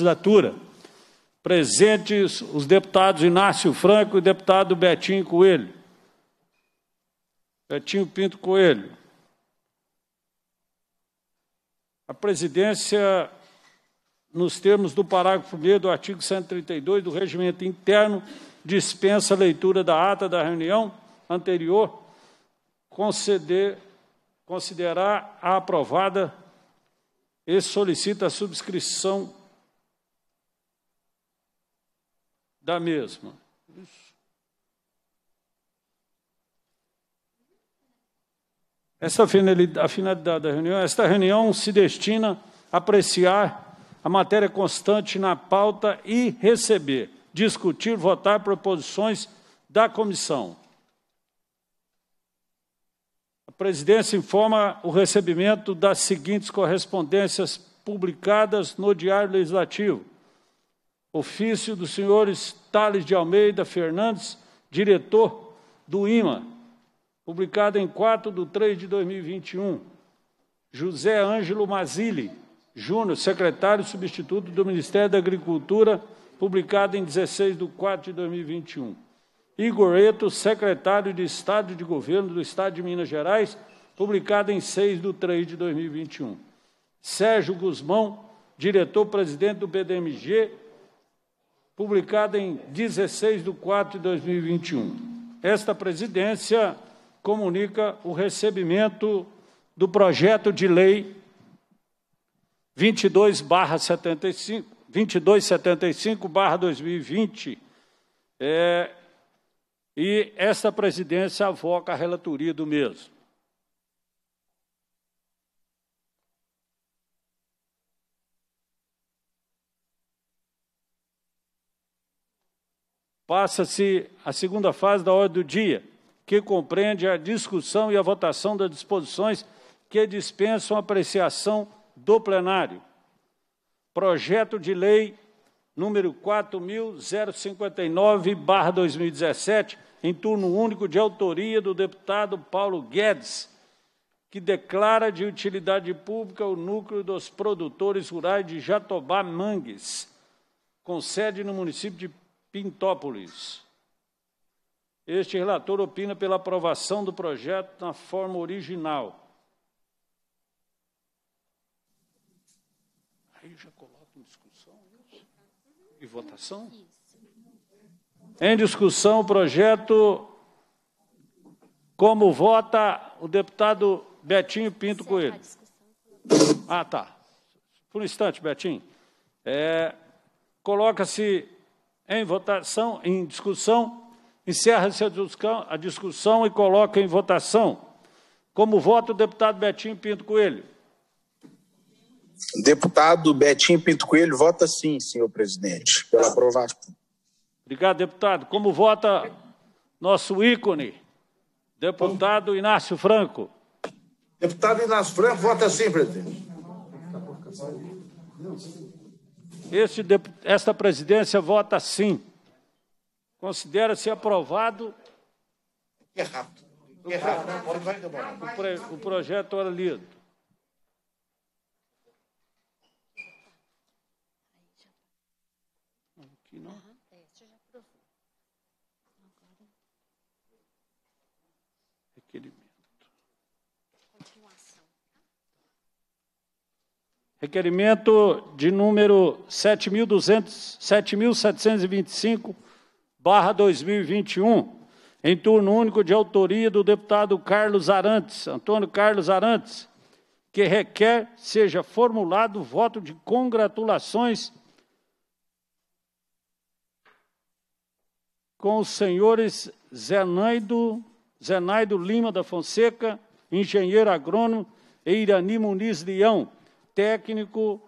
legislatura. Presentes os deputados Inácio Franco e deputado Betinho Coelho. Betinho Pinto Coelho. A presidência, nos termos do parágrafo 1 do artigo 132 do regimento interno, dispensa a leitura da ata da reunião anterior, conceder, considerar a aprovada e solicita a subscrição da mesma. Isso. Essa a finalidade da reunião, esta reunião se destina a apreciar a matéria constante na pauta e receber, discutir, votar proposições da comissão. A presidência informa o recebimento das seguintes correspondências publicadas no Diário Legislativo. Ofício dos senhores Tales de Almeida Fernandes, diretor do IMA, publicado em 4 de 3 de 2021. José Ângelo Mazili, Júnior, secretário substituto do Ministério da Agricultura, publicado em 16 de 4 de 2021. Igor Eto, secretário de Estado de Governo do Estado de Minas Gerais, publicado em 6 de 3 de 2021. Sérgio Guzmão, diretor-presidente do PDMG, publicada em 16 de 4 de 2021. Esta presidência comunica o recebimento do projeto de lei 22-75, 2275-2020, é, e esta presidência avoca a relatoria do mesmo. Passa-se a segunda fase da ordem do dia, que compreende a discussão e a votação das disposições que dispensam apreciação do plenário. Projeto de lei número 4059/2017, em turno único de autoria do deputado Paulo Guedes, que declara de utilidade pública o núcleo dos produtores rurais de Jatobá Mangues, com sede no município de Pintópolis. Este relator opina pela aprovação do projeto na forma original. Aí eu já coloco em discussão isso. E votação? Em discussão o projeto. Como vota o deputado Betinho Pinto Coelho? Ah, tá. Por um instante, Betinho. É, Coloca-se em votação, em discussão, encerra-se a discussão e coloca em votação. Como vota o deputado Betinho Pinto Coelho? Deputado Betinho Pinto Coelho vota sim, senhor presidente, pela aprovação. Obrigado, deputado. Como vota nosso ícone, deputado Inácio Franco? Deputado Inácio Franco vota sim, presidente. Este, esta presidência vota sim. Considera-se aprovado. É é o, o projeto era lido. Requerimento de número 7.725, barra 2021, em turno único de autoria do deputado Carlos Arantes, Antônio Carlos Arantes, que requer seja formulado voto de congratulações com os senhores Zenaido, Zenaido Lima da Fonseca, engenheiro agrônomo, e Irani Muniz Leão, técnico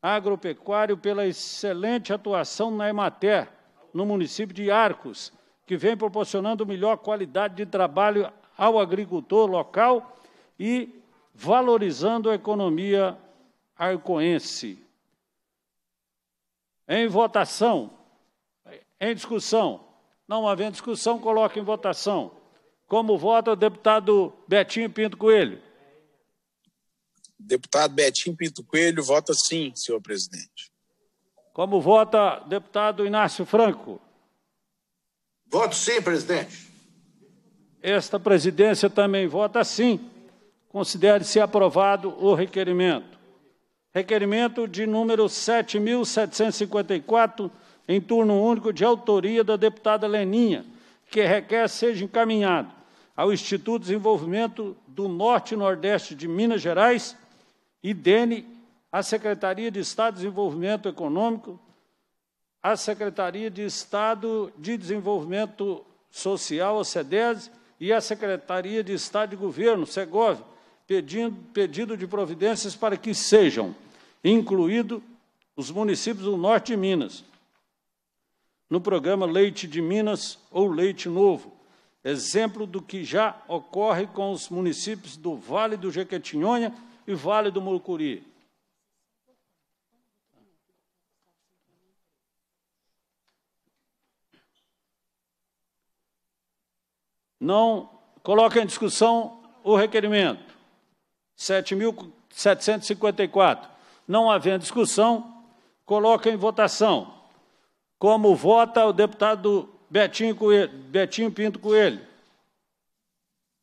agropecuário pela excelente atuação na Emater, no município de Arcos, que vem proporcionando melhor qualidade de trabalho ao agricultor local e valorizando a economia arcoense. Em votação, em discussão, não havendo discussão, coloque em votação. Como vota o deputado Betinho Pinto Coelho? Deputado Betinho Pinto Coelho vota sim, senhor presidente. Como vota deputado Inácio Franco? Voto sim, presidente. Esta presidência também vota sim. Considere-se aprovado o requerimento. Requerimento de número 7.754, em turno único, de autoria da deputada Leninha, que requer seja encaminhado ao Instituto de Desenvolvimento do Norte e Nordeste de Minas Gerais IDENE, a Secretaria de Estado de Desenvolvimento Econômico, a Secretaria de Estado de Desenvolvimento Social, a e a Secretaria de Estado de Governo, SEGOV, pedindo, pedido de providências para que sejam incluídos os municípios do norte de Minas, no programa Leite de Minas ou Leite Novo, exemplo do que já ocorre com os municípios do Vale do Jequitinhonha e Vale do Mucuri. Não coloca em discussão o requerimento 7.754. Não havendo discussão, coloca em votação. Como vota o deputado Betinho, Coelho, Betinho Pinto Coelho?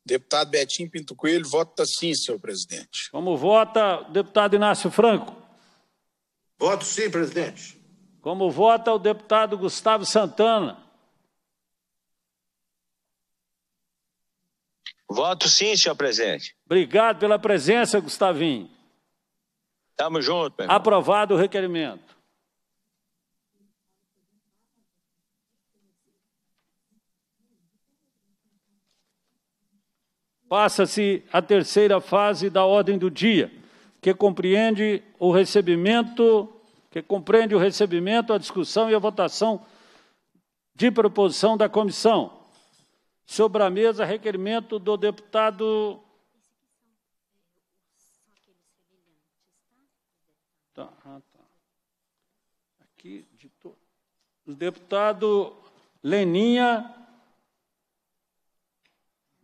Deputado Betinho Pinto Coelho vota sim, senhor presidente. Como vota o deputado Inácio Franco? Voto sim, presidente. Como vota o deputado Gustavo Santana? Voto sim, senhor presidente. Obrigado pela presença, Gustavinho. Tamo junto, meu irmão. Aprovado o requerimento. Passa-se a terceira fase da ordem do dia, que compreende o recebimento, que compreende o recebimento, a discussão e a votação de proposição da comissão. Sobre a mesa, requerimento do deputado Tá, ah, tá. Aqui, de to... o deputado Leninha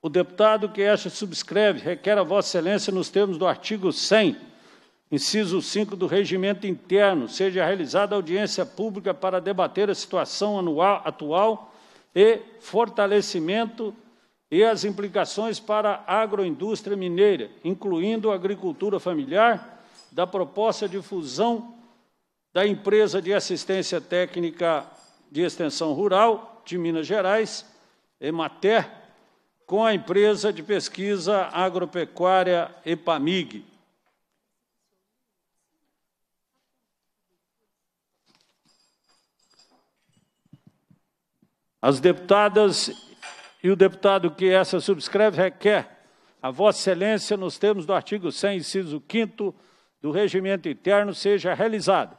O deputado que acha subscreve requer a Vossa Excelência, nos termos do artigo 100, inciso 5 do Regimento Interno, seja realizada audiência pública para debater a situação anual, atual e fortalecimento e as implicações para a agroindústria mineira, incluindo a agricultura familiar, da proposta de fusão da empresa de assistência técnica de extensão rural de Minas Gerais, Emater, com a empresa de pesquisa agropecuária EPAMIG. As deputadas e o deputado que essa subscreve requer a Vossa Excelência, nos termos do artigo 100, inciso 5 do Regimento Interno, seja realizada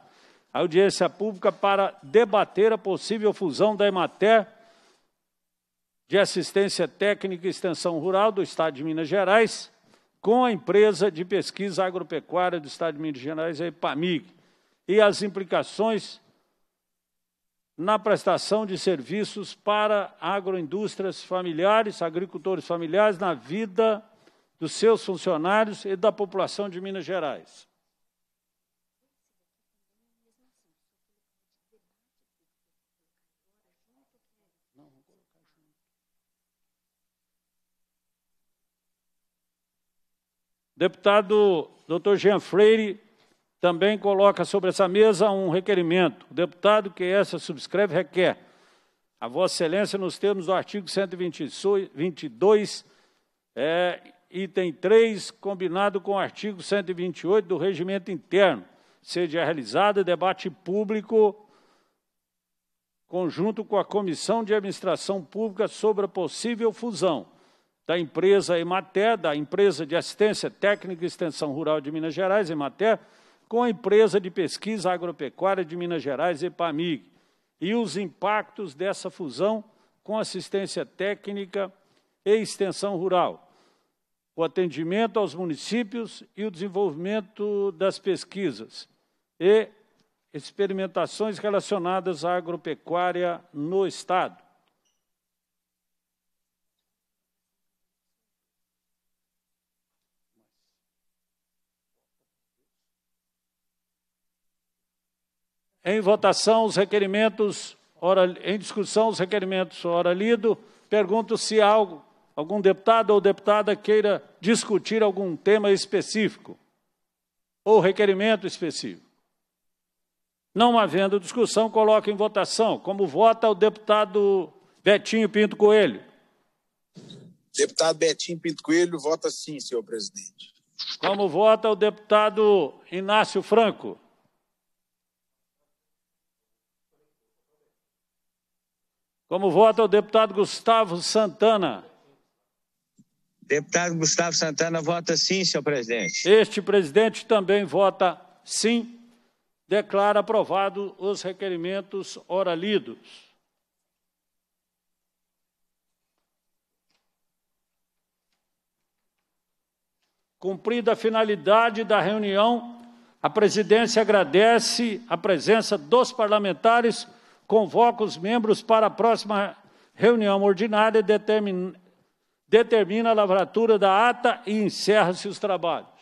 a audiência pública para debater a possível fusão da Emater de Assistência Técnica e Extensão Rural do Estado de Minas Gerais, com a empresa de pesquisa agropecuária do Estado de Minas Gerais, a EPAMIG, e as implicações na prestação de serviços para agroindústrias familiares, agricultores familiares, na vida dos seus funcionários e da população de Minas Gerais. Deputado Dr. Jean Freire também coloca sobre essa mesa um requerimento. O deputado que essa subscreve requer a Vossa Excelência, nos termos do artigo 122, é, item 3, combinado com o artigo 128 do Regimento Interno, seja realizado debate público conjunto com a Comissão de Administração Pública sobre a possível fusão da empresa Emater, da empresa de assistência técnica e extensão rural de Minas Gerais, Emater, com a empresa de pesquisa agropecuária de Minas Gerais, EPAMIG, e os impactos dessa fusão com assistência técnica e extensão rural o atendimento aos municípios e o desenvolvimento das pesquisas e experimentações relacionadas à agropecuária no Estado. Em votação, os requerimentos, ora, em discussão, os requerimentos, ora lido. Pergunto se há algum deputado ou deputada queira discutir algum tema específico ou requerimento específico. Não havendo discussão, coloco em votação. Como vota o deputado Betinho Pinto Coelho? Deputado Betinho Pinto Coelho vota sim, senhor presidente. Como vota o deputado Inácio Franco? Como vota o deputado Gustavo Santana? Deputado Gustavo Santana vota sim, senhor presidente. Este presidente também vota sim. Declara aprovado os requerimentos oralidos. Cumprida a finalidade da reunião, a presidência agradece a presença dos parlamentares convoca os membros para a próxima reunião ordinária, determina, determina a lavratura da ata e encerra-se os trabalhos.